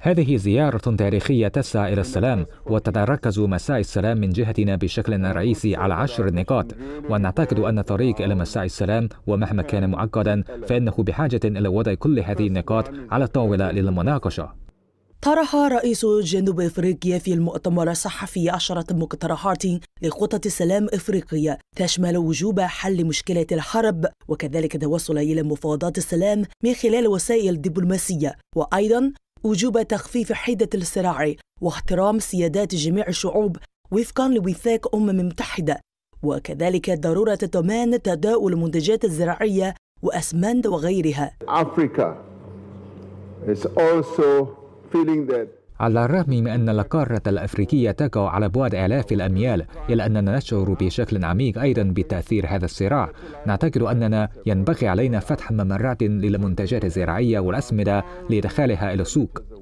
هذه زيارة تاريخية تسعى إلى السلام وتتركز مساء السلام من جهتنا بشكل رئيسي على عشر نقاط ونعتقد أن الطريق إلى مساء السلام ومهما كان معقدا فإنه بحاجة إلى وضع كل هذه النقاط على الطاولة للمناقشة طرح رئيس جنوب افريقيا في المؤتمر الصحفي عشرة مقترحات لخطط سلام افريقيا تشمل وجوب حل مشكلة الحرب وكذلك التوصل إلى مفاوضات السلام من خلال وسائل دبلوماسية وأيضا وجوب تخفيف حدة الصراع واحترام سيادات جميع الشعوب وفقا لوثاق أمم متحدة وكذلك ضرورة ضمان تداول المنتجات الزراعية وأسمنت وغيرها. Africa is also على الرغم من أن القارة الأفريقية تقع على بعد آلاف الأميال إلا أننا نشعر بشكل عميق أيضا بتأثير هذا الصراع نعتقد أننا ينبغي علينا فتح ممرات للمنتجات الزراعية والأسمدة لإدخالها إلى السوق